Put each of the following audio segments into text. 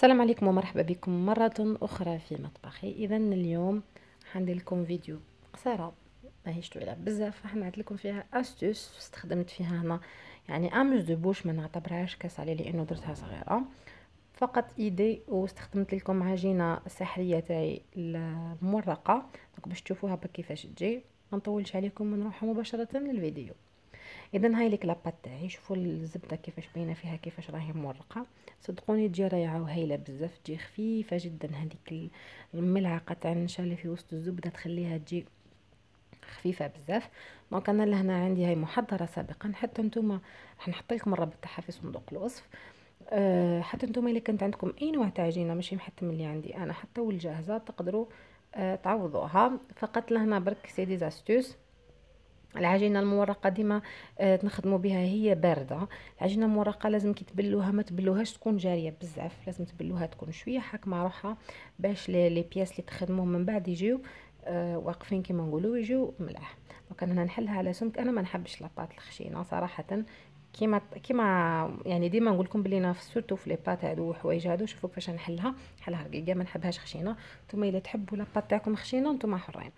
السلام عليكم ومرحبا بكم مرة أخرى في مطبخي إذا اليوم حندير لكم فيديو قصيرة ماهيش طويلة بزاف حنعت لكم فيها أستوس استخدمت فيها هنا يعني أمز دو بوش ما نعتبرهاش عليه لأنه درتها صغيرة فقط ايدي واستخدمت لكم عجينة سحرية تاعي المورقة باش تشوفوها كيفاش تجي ما نطولش عليكم ونروحوا مباشرة للفيديو اذا هاي الكلابات تاعي يعني شوفوا الزبده كيفاش باينه فيها كيفاش راهي مورقه صدقوني تجي رائعه وهايله بزاف تجي خفيفه جدا هذيك الملعقه تاع النشا اللي في وسط الزبده تخليها تجي خفيفه بزاف دونك انا لهنا عندي هاي محضره سابقا حتى نتوما راح نحط لكم الرابط تاعها في صندوق الوصف أه حتى نتوما الا كانت عندكم اي نوع تاع عجينه ماشي حتى من اللي عندي انا حتى والجاهزه تقدروا أه تعوضوها فقط لهنا برك سي دي زاستوس العجينه المورقه ديما آه، تنخدموا بها هي بارده العجينه المورقه لازم كي تبلوها ما تبلوهاش تكون جاريه بزاف لازم تبلوها تكون شويه حاكمه روحها باش لي بياس اللي تخدموهم من بعد يجيو آه، واقفين كيما نقولوا يجيو ملاح دونك انا نحلها على سمك انا ما نحبش لاباط الخشينه صراحه كيما كيما يعني ديما نقول لكم بلينا سورتو في لي بات هادو والحوايج هادو شوفوا كيفاش نحلها نحلها رقيقه ما نحبهاش خشينه نتوما الا تحبوا لا بات تاعكم خشينه نتوما حرين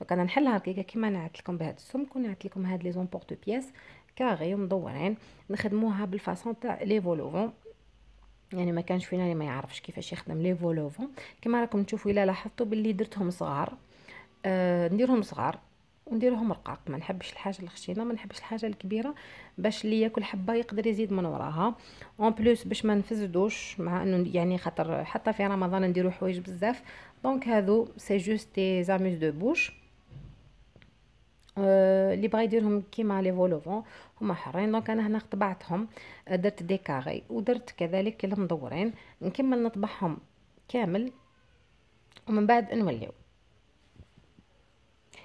دونك انا نحلها رقيقه كيما نعت لكم بهاد السمك ونعت لكم هاد لي دو بياس كاغي ومدورين نخدموها بالفاصون تاع لي فولوفون يعني ما كانش فينا اللي ما يعرفش كيفاش يخدم لي فولوفون كيما راكم تشوفوا الا لاحظتوا بلي درتهم صغار آه نديرهم صغار ونديرهم رقاق ما نحبش الحاجه الخشينه ما نحبش الحاجه الكبيره باش اللي ياكل حبه يقدر يزيد من وراها اون بلوس باش ما نفسدوش مع انه يعني خاطر حتى في رمضان نديرو حوايج بزاف دونك هادو سي جوست دي زاموز دو بوش اللي بغا يديرهم كيما لي فولوفون هما حرين دونك انا هنا طبعتهم درت دي كاري ودرت كذلك المدورين نكمل نطبعهم كامل ومن بعد نوليو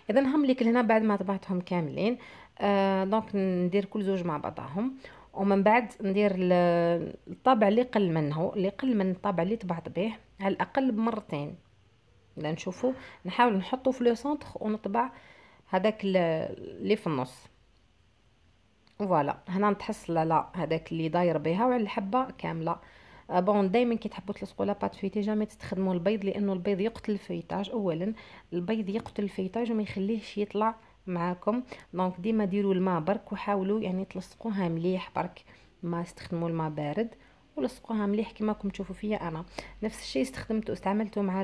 اذا هم ليك لهنا بعد ما طبعتهم كاملين آه دونك ندير كل زوج مع بعضهم ومن بعد ندير الطابع اللي قل منه اللي قل من الطابع اللي طبعت به على الاقل بمرتين لا نشوفوا نحاول نحطه في لو سونتر ونطبع هذاك اللي في النص فوالا هنا نتحصل على هذاك اللي داير بها وعلى الحبه كامله آه، بون دائما كي تحبوا تلصقوا لاباط فيتي جامي تستخدموا البيض لانه البيض يقتل الفيتاج اولا البيض يقتل الفيتاج وما يخليهش يطلع معاكم دونك ديما ديروا الماء برك وحاولوا يعني تلصقوها مليح برك ما استخدموا الماء بارد ولصقوها مليح كما راكم تشوفوا فيا انا نفس الشيء استخدمته استعملته مع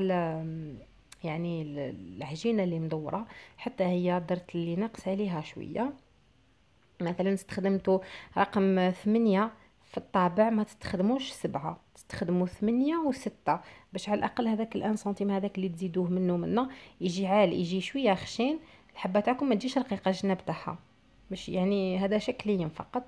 يعني العجينه اللي مدوره حتى هي درت اللي ناقص عليها شويه مثلا استخدمتو رقم ثمانية في الطابع ما تستخدموش سبعة تستخدموا ثمانية وستة باش على الأقل هذاك الان سنتيم هذاك اللي تزيدوه منه منه يجي عال يجي شوية خشين الحبة تاعكم ما تجيش رقيقة جناب تاعها باش يعني هذا شكليا فقط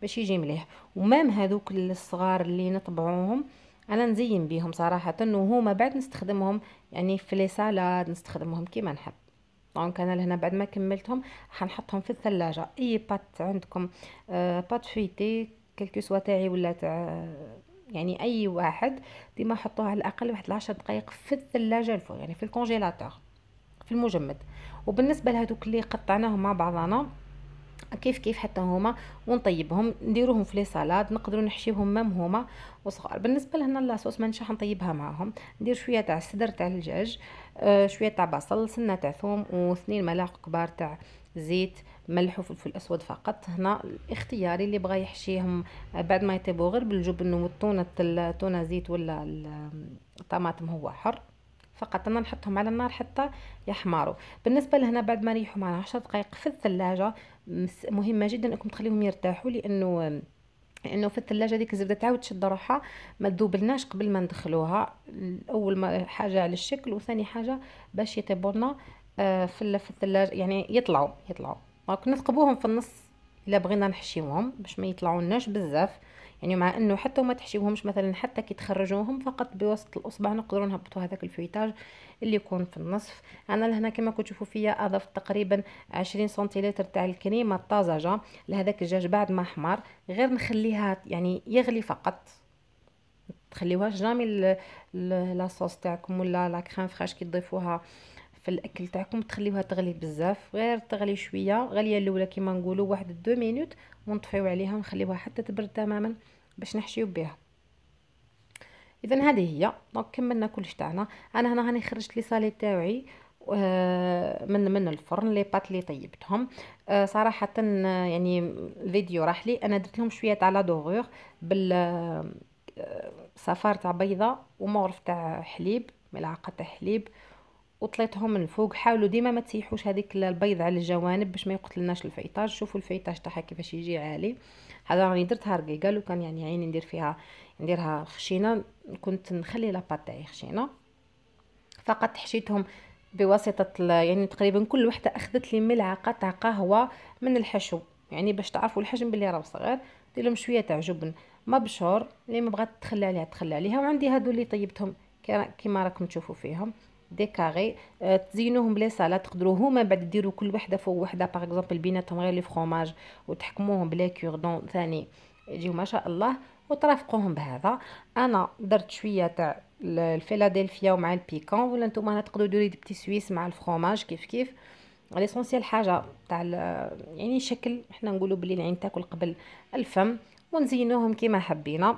باش يجي مليح ومام هذوك الصغار اللي نطبعوهم انا نزين بيهم صراحه وهما بعد نستخدمهم يعني في لي سالاد نستخدمهم كيما نحب دونك انا لهنا بعد ما كملتهم حنحطهم في الثلاجه اي بات عندكم آه بات فيتي كلكو سوا تاعي ولا تاع يعني اي واحد ديما حطوه على الاقل واحد 10 دقائق في الثلاجه الفوق يعني في الكونجيلاتور في المجمد وبالنسبه لهذوك اللي قطعناهم مع بعضنا كيف كيف حتى هما ونطيبهم نديروهم في لي سالاد نقدروا نحشيهم مام هما وصغار بالنسبه لهنا لاصوص منشاح نطيبها معاهم ندير شويه تاع الصدر تاع الدجاج آه شويه تاع بصل سنه تاع ثوم واثنين ملاعق كبار تاع زيت ملح وفلفل اسود فقط هنا الاختياري اللي بغى يحشيهم آه، بعد ما يطيبوا غير بالجبن والتونه التونه زيت ولا الطماطم هو حر فقط انا نحطهم على النار حتى يحمروا بالنسبه لهنا بعد ما ريحوا معنا 10 دقائق في الثلاجه مهمه جدا انكم تخليهم يرتاحوا لانه لانه في الثلاجه ديك الزبده تعاود تشد روحها ما تذوبلناش قبل ما ندخلوها اول ما حاجه على الشكل وثاني حاجه باش يطيبوا لنا آه، في الثلاجه يعني يطلعوا يطلعوا دونك نثقبوهم في النص الا بغينا نحشيوهم باش ما يطلعولناش بزاف يعني مع انه حتى وما تحشيوهمش مثلا حتى كي تخرجوهم فقط بواسطه الاصبع نقدروا نهبطوا هذاك الفويتاج اللي يكون في النصف انا لهنا كما تشوفوا فيا اضفت تقريبا 20 سنتيلتر تاع الكريمه الطازجه لهذاك الدجاج بعد ما حمر غير نخليها يعني يغلي فقط تخليوهاش جامي لاصوص تاعكم ولا لا كريم فريش كي تضيفوها في الاكل تاعكم تخليوها تغلي بزاف غير تغلي شويه غاليه الاولى كيما نقولوا واحد دو مينوت ونطفيو عليها ونخليوها حتى تبرد تماما باش نحشيو بها اذا هذه هي دونك كملنا كلش تاعنا انا هنا هاني خرجت لي صالي تاعي آه، من من الفرن لي بات لي طيبتهم آه، صراحه يعني الفيديو راح لي انا درت لهم شويه تاع لا دوغور بال آه، صفار تاع بيضه ومغرف تاع حليب ملعقه تاع حليب وطليتهم من الفوق حاولوا ديما ما تسيحوش هذيك البيض على الجوانب باش ما يقتلناش الفيطاج شوفوا الفيطاج تاعها كيفاش يجي عالي هذا راني درتها رقيقه لو كان يعني عيني ندير فيها نديرها خشينه كنت نخلي لاباط تاعي خشينه فقط حشيتهم بواسطه يعني تقريبا كل وحده اخذت لي ملعقه تاع قهوه من الحشو يعني باش تعرفوا الحجم باللي راه صغير دير لهم شويه تاع جبن مبشور اللي ما بغات تخلى عليها تخلى عليها وعندي هادو اللي طيبتهم كيما راكم تشوفوا فيهم دي كاري euh, تزينوهم بلي سالاد تقدروا هما بعد ديروا كل وحده فوق وحده باغ اكزومبل بيناتهم غير لي فخوماج وتحكموهم بلا كوردون ثاني يجيو ما شاء الله وترافقوهم بهذا انا درت شويه تاع الفيلادلفيا ومع البيكون ولا نتوما هنا تقدروا ديروا دي بتي سويس مع الفخوماج كيف كيف ليسونسيال حاجه تاع يعني شكل حنا نقولوا بلي العين تاكل قبل الفم ونزينوهم كيما حبينا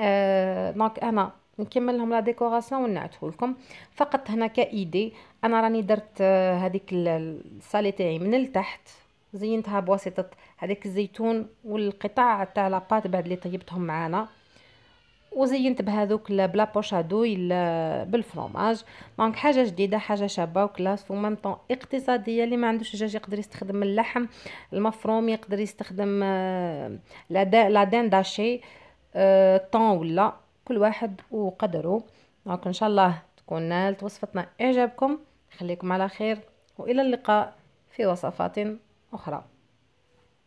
آه euh، دونك انا نكمل لهم لا ديكوراسيون ونعته لكم فقط هنا كايدي انا راني درت آه، هذيك الصالي تاعي من التحت زينتها بواسطه هذيك الزيتون والقطع تاع لاباط بعد اللي طيبتهم معانا وزينت بهذوك بلا بوشادوي بالفروماج دونك حاجه جديده حاجه شابه وكلاس ومام طون اقتصاديه اللي ما عندوش دجاج يقدر يستخدم اللحم المفروم يقدر يستخدم آه، لا دان داشي آه، طون ولا كل واحد وقدره دونك ان شاء الله تكون نالت وصفتنا اعجابكم خليكم على خير والى اللقاء في وصفات اخرى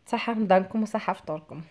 صحة رمضانكم وصحة فطوركم